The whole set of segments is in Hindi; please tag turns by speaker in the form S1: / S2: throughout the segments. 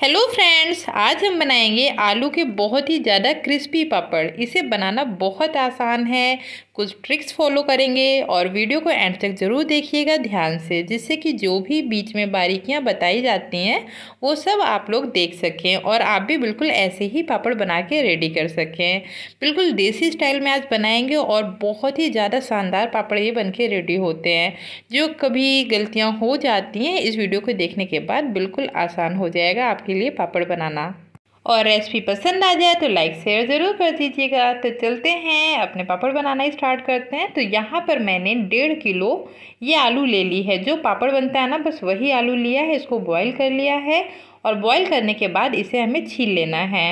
S1: हेलो फ्रेंड्स आज हम बनाएंगे आलू के बहुत ही ज़्यादा क्रिस्पी पापड़ इसे बनाना बहुत आसान है कुछ ट्रिक्स फॉलो करेंगे और वीडियो को एंड तक ज़रूर देखिएगा ध्यान से जिससे कि जो भी बीच में बारीकियाँ बताई जाती हैं वो सब आप लोग देख सकें और आप भी बिल्कुल ऐसे ही पापड़ बना के रेडी कर सकें बिल्कुल देसी स्टाइल में आज बनाएंगे और बहुत ही ज़्यादा शानदार पापड़ ये बन के रेडी होते हैं जो कभी गलतियाँ हो जाती हैं इस वीडियो को देखने के बाद बिल्कुल आसान हो जाएगा आपके लिए पापड़ बनाना और रेसिपी पसंद आ जाए तो लाइक शेयर ज़रूर कर दीजिएगा तो चलते हैं अपने पापड़ बनाना स्टार्ट करते हैं तो यहाँ पर मैंने डेढ़ किलो ये आलू ले ली है जो पापड़ बनता है ना बस वही आलू लिया है इसको बॉईल कर लिया है और बॉईल करने के बाद इसे हमें छील लेना है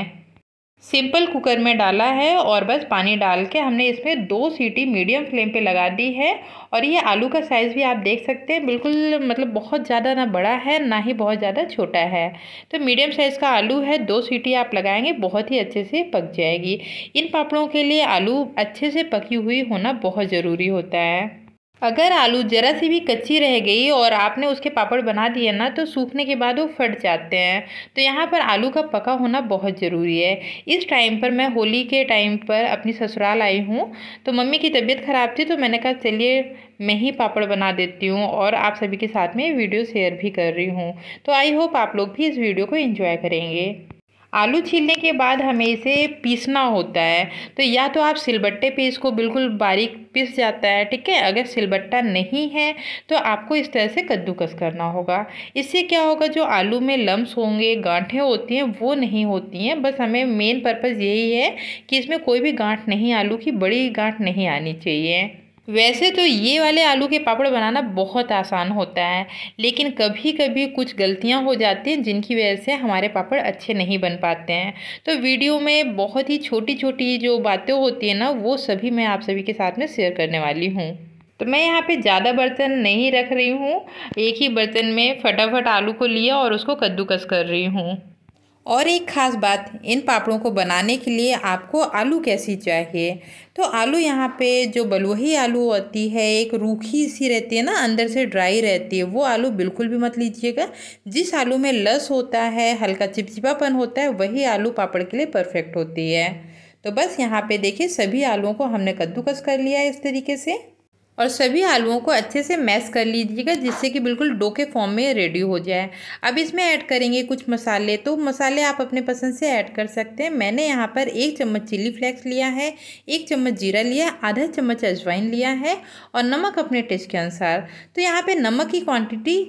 S1: सिंपल कुकर में डाला है और बस पानी डाल के हमने इसमें दो सीटी मीडियम फ्लेम पे लगा दी है और ये आलू का साइज़ भी आप देख सकते हैं बिल्कुल मतलब बहुत ज़्यादा ना बड़ा है ना ही बहुत ज़्यादा छोटा है तो मीडियम साइज़ का आलू है दो सीटी आप लगाएंगे बहुत ही अच्छे से पक जाएगी इन पापड़ों के लिए आलू अच्छे से पकी हुई होना बहुत ज़रूरी होता है अगर आलू ज़रा सी भी कच्ची रह गई और आपने उसके पापड़ बना दिए ना तो सूखने के बाद वो फट जाते हैं तो यहाँ पर आलू का पका होना बहुत ज़रूरी है इस टाइम पर मैं होली के टाइम पर अपनी ससुराल आई हूँ तो मम्मी की तबीयत ख़राब थी तो मैंने कहा चलिए मैं ही पापड़ बना देती हूँ और आप सभी के साथ में वीडियो शेयर भी कर रही हूँ तो आई होप आप लोग भी इस वीडियो को इन्जॉय करेंगे आलू छीलने के बाद हमें इसे पीसना होता है तो या तो आप सिलबट्टे पे इसको बिल्कुल बारीक पीस जाता है ठीक है अगर सिलबट्टा नहीं है तो आपको इस तरह से कद्दूकस करना होगा इससे क्या होगा जो आलू में लम्स होंगे गांठें होती हैं वो नहीं होती हैं बस हमें मेन पर्पज़ यही है कि इसमें कोई भी गांठ नहीं आलू की बड़ी गांठ नहीं आनी चाहिए वैसे तो ये वाले आलू के पापड़ बनाना बहुत आसान होता है लेकिन कभी कभी कुछ गलतियां हो जाती हैं जिनकी वजह से हमारे पापड़ अच्छे नहीं बन पाते हैं तो वीडियो में बहुत ही छोटी छोटी जो बातें होती हैं ना वो सभी मैं आप सभी के साथ में शेयर करने वाली हूँ तो मैं यहाँ पे ज़्यादा बर्तन नहीं रख रही हूँ एक ही बर्तन में फटाफट आलू को लिया और उसको कद्दूकस कर रही हूँ और एक ख़ास बात इन पापड़ों को बनाने के लिए आपको आलू कैसी चाहिए तो आलू यहाँ पे जो बलुही आलू होती है एक रूखी सी रहती है ना अंदर से ड्राई रहती है वो आलू बिल्कुल भी मत लीजिएगा जिस आलू में लस होता है हल्का चिपचिपापन होता है वही आलू पापड़ के लिए परफेक्ट होती है तो बस यहाँ पे देखिए सभी आलूओं को हमने कद्दूकस कर लिया है इस तरीके से और सभी आलुओं को अच्छे से मैश कर लीजिएगा जिससे कि बिल्कुल डो के फॉर्म में रेडी हो जाए अब इसमें ऐड करेंगे कुछ मसाले तो मसाले आप अपने पसंद से ऐड कर सकते हैं मैंने यहाँ पर एक चम्मच चिली फ्लेक्स लिया है एक चम्मच जीरा लिया आधा चम्मच अजवाइन लिया है और नमक अपने टेस्ट के अनुसार तो यहाँ पर नमक की क्वान्टिटी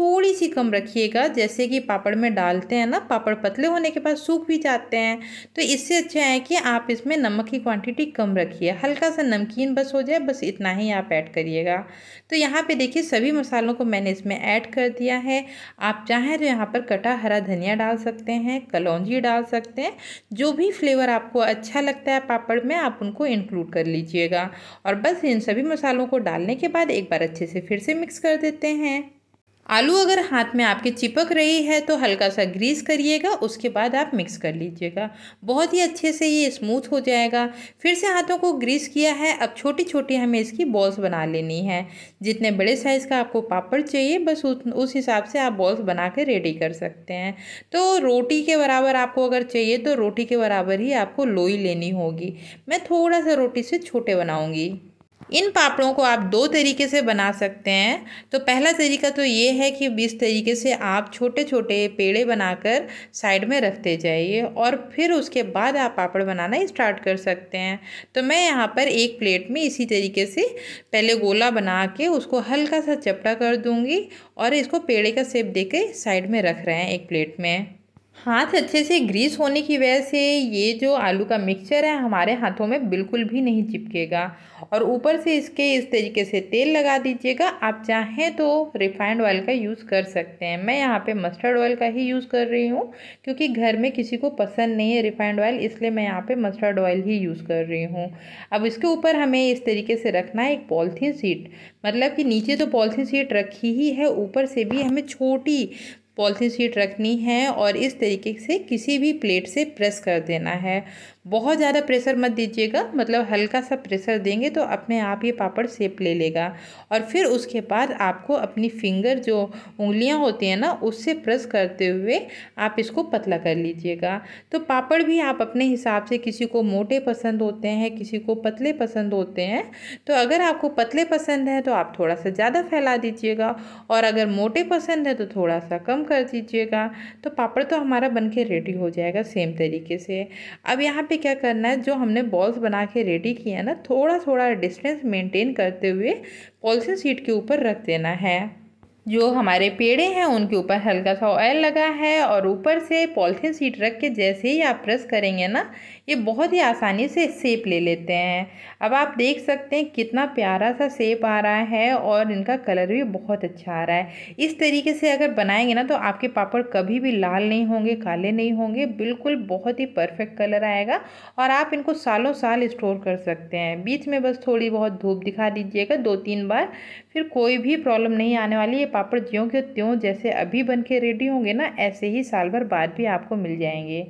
S1: थोड़ी सी कम रखिएगा जैसे कि पापड़ में डालते हैं ना पापड़ पतले होने के बाद सूख भी जाते हैं तो इससे अच्छा है कि आप इसमें नमक की क्वांटिटी कम रखिए हल्का सा नमकीन बस हो जाए बस इतना ही आप ऐड करिएगा तो यहाँ पे देखिए सभी मसालों को मैंने इसमें ऐड कर दिया है आप चाहें तो यहाँ पर कटा हरा धनिया डाल सकते हैं कलौजी डाल सकते हैं जो भी फ्लेवर आपको अच्छा लगता है पापड़ में आप उनको इंक्लूड कर लीजिएगा और बस इन सभी मसालों को डालने के बाद एक बार अच्छे से फिर से मिक्स कर देते हैं आलू अगर हाथ में आपके चिपक रही है तो हल्का सा ग्रीस करिएगा उसके बाद आप मिक्स कर लीजिएगा बहुत ही अच्छे से ये स्मूथ हो जाएगा फिर से हाथों को ग्रीस किया है अब छोटी छोटी हमें इसकी बॉल्स बना लेनी है जितने बड़े साइज़ का आपको पापड़ चाहिए बस उस, उस हिसाब से आप बॉल्स बना के रेडी कर सकते हैं तो रोटी के बराबर आपको अगर चाहिए तो रोटी के बराबर ही आपको लोई लेनी होगी मैं थोड़ा सा रोटी से छोटे बनाऊँगी इन पापड़ों को आप दो तरीके से बना सकते हैं तो पहला तरीका तो ये है कि इस तरीके से आप छोटे छोटे पेड़े बनाकर साइड में रखते जाइए और फिर उसके बाद आप पापड़ बनाना स्टार्ट कर सकते हैं तो मैं यहाँ पर एक प्लेट में इसी तरीके से पहले गोला बना के उसको हल्का सा चपटा कर दूँगी और इसको पेड़े का सेप दे के साइड में रख रहे हैं एक प्लेट में हाथ अच्छे से ग्रीस होने की वजह से ये जो आलू का मिक्सचर है हमारे हाथों में बिल्कुल भी नहीं चिपकेगा और ऊपर से इसके इस तरीके से तेल लगा दीजिएगा आप चाहें तो रिफाइंड ऑयल का यूज़ कर सकते हैं मैं यहाँ पे मस्टर्ड ऑयल का ही यूज़ कर रही हूँ क्योंकि घर में किसी को पसंद नहीं है रिफाइंड ऑयल इसलिए मैं यहाँ पर मस्टर्ड ऑयल ही यूज़ कर रही हूँ अब इसके ऊपर हमें इस तरीके से रखना है एक पॉलीथीन सीट मतलब कि नीचे तो पॉलिथीन सीट रखी ही है ऊपर से भी हमें छोटी पॉलिथीन शीट रखनी है और इस तरीके से किसी भी प्लेट से प्रेस कर देना है बहुत ज़्यादा प्रेशर मत दीजिएगा मतलब हल्का सा प्रेशर देंगे तो अपने आप ये पापड़ सेप ले लेगा और फिर उसके बाद आपको अपनी फिंगर जो उंगलियां होती हैं ना उससे प्रेस करते हुए आप इसको पतला कर लीजिएगा तो पापड़ भी आप अपने हिसाब से किसी को मोटे पसंद होते हैं किसी को पतले पसंद होते हैं तो अगर आपको पतले पसंद हैं तो आप थोड़ा सा ज़्यादा फैला दीजिएगा और अगर मोटे पसंद है तो थोड़ा सा कम कर दीजिएगा तो पापड़ तो हमारा बन के रेडी हो जाएगा सेम तरीके से अब यहाँ पे क्या करना है जो हमने बॉल्स बना के रेडी किया ना थोड़ा थोड़ा डिस्टेंस मेंटेन करते हुए पॉलिसिन सीट के ऊपर रख देना है जो हमारे पेड़े हैं उनके ऊपर हल्का सा ऑयल लगा है और ऊपर से पॉलिथीन सीट रख के जैसे ही आप प्रेस करेंगे ना ये बहुत ही आसानी से सेप ले लेते हैं अब आप देख सकते हैं कितना प्यारा सा सेप आ रहा है और इनका कलर भी बहुत अच्छा आ रहा है इस तरीके से अगर बनाएंगे ना तो आपके पापड़ कभी भी लाल नहीं होंगे काले नहीं होंगे बिल्कुल बहुत ही परफेक्ट कलर आएगा और आप इनको सालों साल स्टोर कर सकते हैं बीच में बस थोड़ी बहुत धूप दिखा दीजिएगा दो तीन बार फिर कोई भी प्रॉब्लम नहीं आने वाली पापड़ ज्यों के त्यों जैसे अभी बन के रेडी होंगे ना ऐसे ही साल भर बाद भी आपको मिल जाएंगे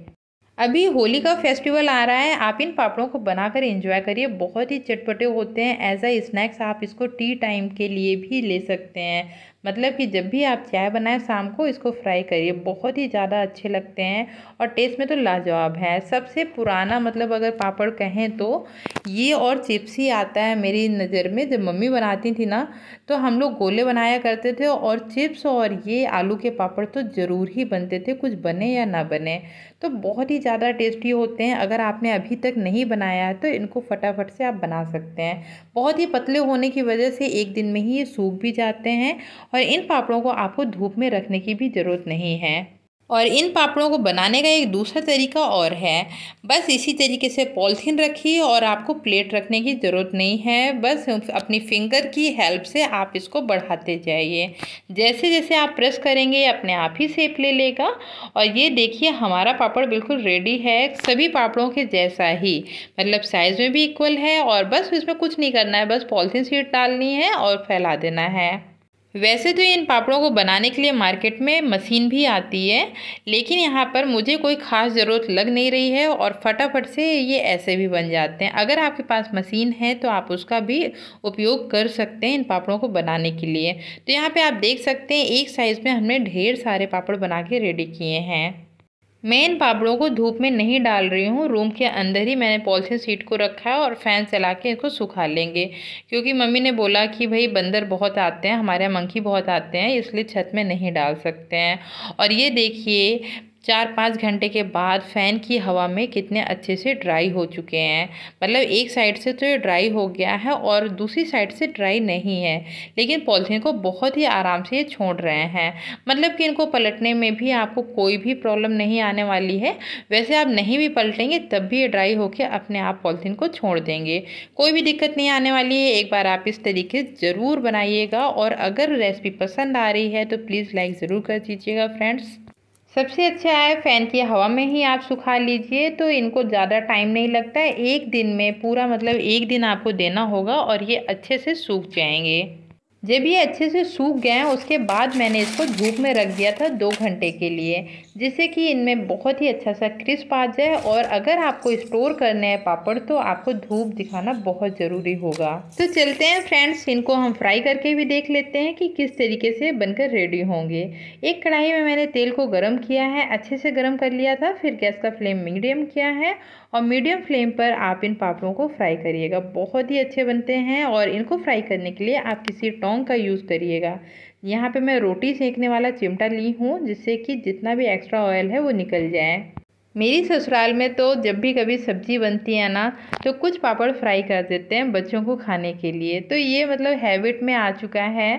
S1: अभी होली का फेस्टिवल आ रहा है आप इन पापड़ों को बनाकर एंजॉय करिए बहुत ही चटपटे होते हैं एज अ स्नैक्स आप इसको टी टाइम के लिए भी ले सकते हैं मतलब कि जब भी आप चाय बनाएं शाम को इसको फ्राई करिए बहुत ही ज़्यादा अच्छे लगते हैं और टेस्ट में तो लाजवाब है सबसे पुराना मतलब अगर पापड़ कहें तो ये और चिप्स ही आता है मेरी नज़र में जब मम्मी बनाती थी ना तो हम लोग गोले बनाया करते थे और चिप्स और ये आलू के पापड़ तो ज़रूर ही बनते थे कुछ बने या ना बने तो बहुत ही ज़्यादा टेस्टी होते हैं अगर आपने अभी तक नहीं बनाया है तो इनको फटाफट से आप बना सकते हैं बहुत ही पतले होने की वजह से एक दिन में ही ये सूख भी जाते हैं और इन पापड़ों को आपको धूप में रखने की भी ज़रूरत नहीं है और इन पापड़ों को बनाने का एक दूसरा तरीका और है बस इसी तरीके से पॉलिथीन रखिए और आपको प्लेट रखने की ज़रूरत नहीं है बस अपनी फिंगर की हेल्प से आप इसको बढ़ाते जाइए जैसे जैसे आप प्रेस करेंगे अपने आप ही सेप ले लेगा और ये देखिए हमारा पापड़ बिल्कुल रेडी है सभी पापड़ों के जैसा ही मतलब साइज़ में भी इक्वल है और बस इसमें कुछ नहीं करना है बस पॉलिथीन सीट डालनी है और फैला देना है वैसे तो इन पापड़ों को बनाने के लिए मार्केट में मशीन भी आती है लेकिन यहाँ पर मुझे कोई ख़ास ज़रूरत लग नहीं रही है और फटाफट से ये ऐसे भी बन जाते हैं अगर आपके पास मशीन है तो आप उसका भी उपयोग कर सकते हैं इन पापड़ों को बनाने के लिए तो यहाँ पे आप देख सकते हैं एक साइज़ में हमने ढेर सारे पापड़ बना के रेडी किए हैं मैं इन पापड़ों को धूप में नहीं डाल रही हूँ रूम के अंदर ही मैंने पॉलिथीन सीट को रखा है और फ़ैन चला के इसको सुखा लेंगे क्योंकि मम्मी ने बोला कि भाई बंदर बहुत आते हैं हमारे यहाँ मंकी बहुत आते हैं इसलिए छत में नहीं डाल सकते हैं और ये देखिए चार पाँच घंटे के बाद फ़ैन की हवा में कितने अच्छे से ड्राई हो चुके हैं मतलब एक साइड से तो ये ड्राई हो गया है और दूसरी साइड से ड्राई नहीं है लेकिन पॉलिथीन को बहुत ही आराम से ये छोड़ रहे हैं मतलब कि इनको पलटने में भी आपको कोई भी प्रॉब्लम नहीं आने वाली है वैसे आप नहीं भी पलटेंगे तब भी ये ड्राई होकर अपने आप पॉलीथीन को छोड़ देंगे कोई भी दिक्कत नहीं आने वाली है एक बार आप इस तरीके ज़रूर बनाइएगा और अगर रेसिपी पसंद आ रही है तो प्लीज़ लाइक ज़रूर कर दीजिएगा फ्रेंड्स सबसे अच्छा है फ़ैन की हवा में ही आप सुखा लीजिए तो इनको ज़्यादा टाइम नहीं लगता है एक दिन में पूरा मतलब एक दिन आपको देना होगा और ये अच्छे से सूख जाएंगे ये भी अच्छे से सूख गए हैं उसके बाद मैंने इसको धूप में रख दिया था दो घंटे के लिए जिससे कि इनमें बहुत ही अच्छा सा क्रिस्प आ जाए और अगर आपको स्टोर करने हैं पापड़ तो आपको धूप दिखाना बहुत ज़रूरी होगा तो चलते हैं फ्रेंड्स इनको हम फ्राई करके भी देख लेते हैं कि किस तरीके से बनकर रेडी होंगे एक कढ़ाई में मैंने तेल को गर्म किया है अच्छे से गर्म कर लिया था फिर गैस का फ्लेम मीडियम किया है और मीडियम फ्लेम पर आप इन पापड़ों को फ्राई करिएगा बहुत ही अच्छे बनते हैं और इनको फ्राई करने के लिए आप किसी टोंग का यूज़ करिएगा यहाँ पे मैं रोटी सेकने वाला चिमटा ली हूँ जिससे कि जितना भी एक्स्ट्रा ऑयल है वो निकल जाए मेरी ससुराल में तो जब भी कभी सब्जी बनती है ना तो कुछ पापड़ फ्राई कर देते हैं बच्चों को खाने के लिए तो ये मतलब हैबिट में आ चुका है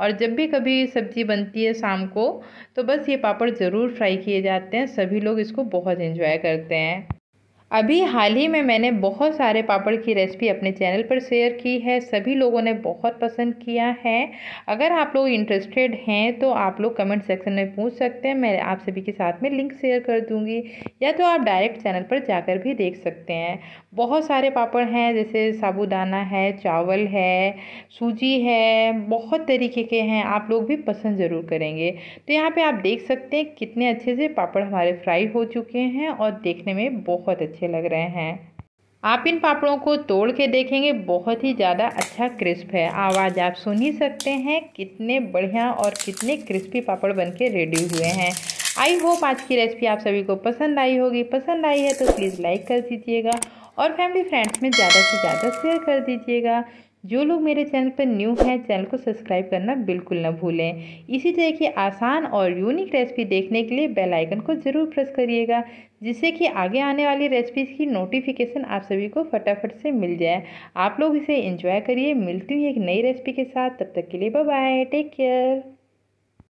S1: और जब भी कभी सब्जी बनती है शाम को तो बस ये पापड़ ज़रूर फ्राई किए जाते हैं सभी लोग इसको बहुत इन्जॉय करते हैं अभी हाल ही में मैंने बहुत सारे पापड़ की रेसिपी अपने चैनल पर शेयर की है सभी लोगों ने बहुत पसंद किया है अगर आप लोग इंटरेस्टेड हैं तो आप लोग कमेंट सेक्शन में पूछ सकते हैं मैं आप सभी के साथ में लिंक शेयर कर दूंगी या तो आप डायरेक्ट चैनल पर जाकर भी देख सकते हैं बहुत सारे पापड़ हैं जैसे साबुदाना है चावल है सूजी है बहुत तरीके के हैं आप लोग भी पसंद ज़रूर करेंगे तो यहाँ पर आप देख सकते हैं कितने अच्छे से पापड़ हमारे फ्राई हो चुके हैं और देखने में बहुत अच्छे अच्छे लग रहे हैं आप इन पापड़ों को तोड़ के देखेंगे बहुत ही ज़्यादा अच्छा क्रिस्प है आवाज़ आप सुन ही सकते हैं कितने बढ़िया और कितने क्रिस्पी पापड़ बन के रेडी हुए हैं आई होप आज की रेसिपी आप सभी को पसंद आई होगी पसंद आई है तो प्लीज़ लाइक कर दीजिएगा और फैमिली फ्रेंड्स में ज़्यादा से ज़्यादा शेयर कर दीजिएगा जो लोग मेरे चैनल पर न्यू हैं चैनल को सब्सक्राइब करना बिल्कुल ना भूलें इसी तरह की आसान और यूनिक रेसिपी देखने के लिए बेल आइकन को ज़रूर प्रेस करिएगा जिससे कि आगे आने वाली रेसिपीज़ की नोटिफिकेशन आप सभी को फटाफट से मिल जाए आप लोग इसे एंजॉय करिए मिलती हुई एक नई रेसिपी के साथ तब तक के लिए बाय टेक केयर